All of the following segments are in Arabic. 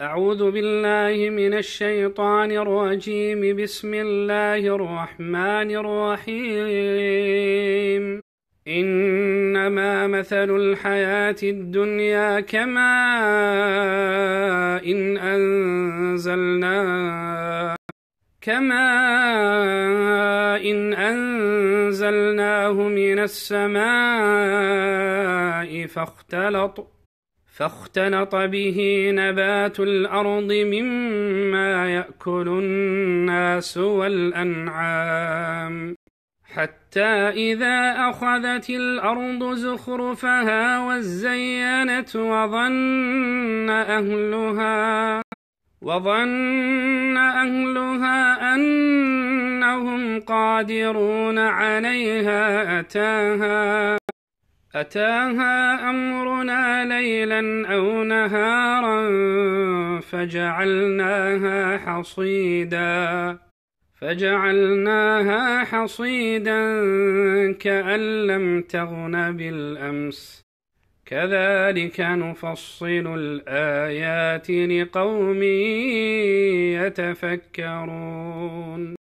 أعوذ بالله من الشيطان الرجيم بسم الله الرحمن الرحيم إنما مثل الحياة الدنيا كما إن أنزلناه كما إن أنزلناه من السماء فاختلط فاختلط به نبات الأرض مما يأكل الناس والأنعام حتى إذا أخذت الأرض زخرفها وزينت وظن أهلها وظن أهلها أنهم قادرون عليها أتاها أتاها أمرنا ليلا أو نهارا فجعلناها حصيدا فجعلناها حصيدا كأن لم تغن بالأمس كذلك نفصل الآيات لقوم يتفكرون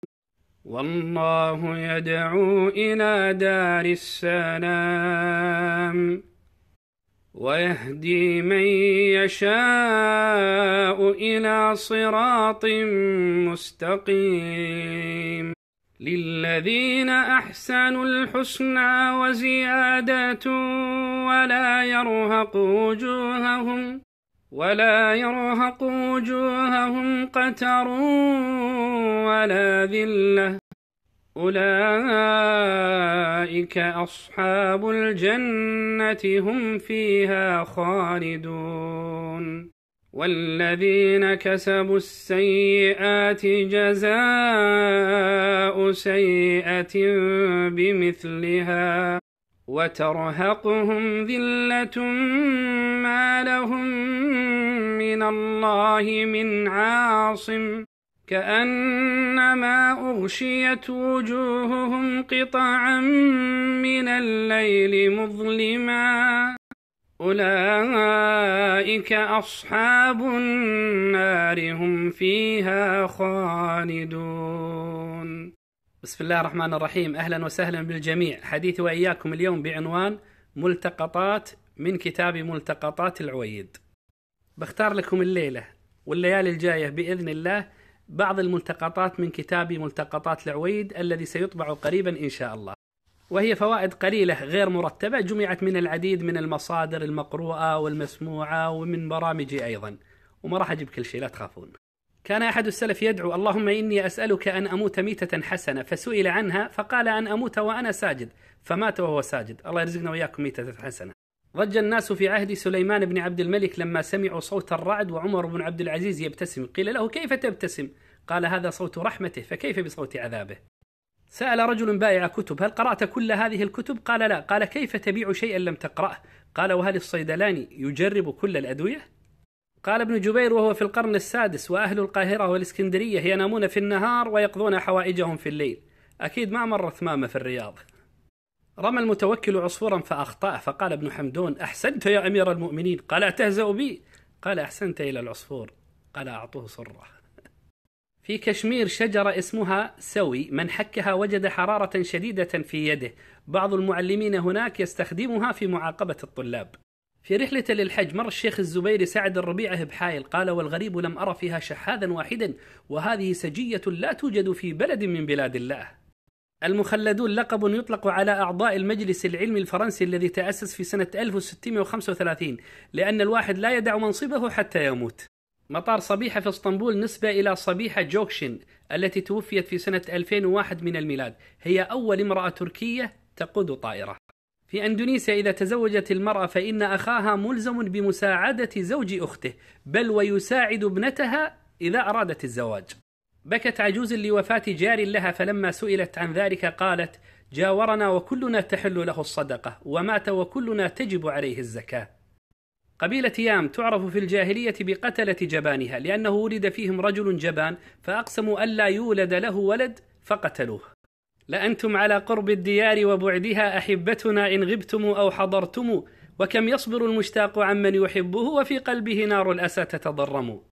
والله يدعو إلى دار السلام ويهدي من يشاء إلى صراط مستقيم للذين أحسنوا الحسنى وزيادة ولا يرهق وجوههم ولا يرهق وجوههم قتر ولا ذلة أولئك أصحاب الجنة هم فيها خالدون والذين كسبوا السيئات جزاء سيئة بمثلها وترهقهم ذلة ما لهم من الله من عاصم كأنما أغشيت وجوههم قطعا من الليل مظلما أولئك أصحاب النار هم فيها خالدون بسم الله الرحمن الرحيم اهلا وسهلا بالجميع حديثي واياكم اليوم بعنوان ملتقطات من كتاب ملتقطات العويد بختار لكم الليله والليالي الجايه باذن الله بعض الملتقطات من كتاب ملتقطات العويد الذي سيطبع قريبا ان شاء الله وهي فوائد قليله غير مرتبه جمعت من العديد من المصادر المقروءه والمسموعه ومن برامجي ايضا وما راح اجيب كل شيء لا تخافون كان أحد السلف يدعو اللهم إني أسألك أن أموت ميتة حسنة فسئل عنها فقال أن أموت وأنا ساجد فمات وهو ساجد الله يرزقنا وإياكم ميتة حسنة ضج الناس في عهد سليمان بن عبد الملك لما سمعوا صوت الرعد وعمر بن عبد العزيز يبتسم قيل له كيف تبتسم قال هذا صوت رحمته فكيف بصوت عذابه سأل رجل بائع كتب هل قرأت كل هذه الكتب قال لا قال كيف تبيع شيئا لم تقرأه قال وهل الصيدلاني يجرب كل الأدوية قال ابن جبير وهو في القرن السادس وأهل القاهرة والإسكندرية ينامون في النهار ويقضون حوائجهم في الليل أكيد ما مر ثمامة في الرياض رمى المتوكل عصفورا فأخطأ فقال ابن حمدون أحسنت يا أمير المؤمنين قال أتهزأ بي قال أحسنت إلى العصفور قال أعطوه صرة في كشمير شجرة اسمها سوي من حكها وجد حرارة شديدة في يده بعض المعلمين هناك يستخدمها في معاقبة الطلاب في رحلته للحج مر الشيخ الزبير سعد الربيعه بحائل قال والغريب لم أرى فيها شحاذا واحدا وهذه سجية لا توجد في بلد من بلاد الله المخلدون لقب يطلق على أعضاء المجلس العلمي الفرنسي الذي تأسس في سنة 1635 لأن الواحد لا يدع منصبه حتى يموت مطار صبيحة في اسطنبول نسبة إلى صبيحة جوكشن التي توفيت في سنة 2001 من الميلاد هي أول امرأة تركية تقود طائرة في أندونيسيا إذا تزوجت المرأة فإن أخاها ملزم بمساعدة زوج أخته بل ويساعد ابنتها إذا أرادت الزواج بكت عجوز لوفاة جار لها فلما سئلت عن ذلك قالت جاورنا وكلنا تحل له الصدقة ومات وكلنا تجب عليه الزكاة قبيلة يام تعرف في الجاهلية بقتلة جبانها لأنه ولد فيهم رجل جبان فأقسموا ألا يولد له ولد فقتلوه لأنتم على قرب الديار وبعدها أحبتنا إن غبتم أو حضرتم وكم يصبر المشتاق عمن يحبه وفي قلبه نار الأسى تتضرم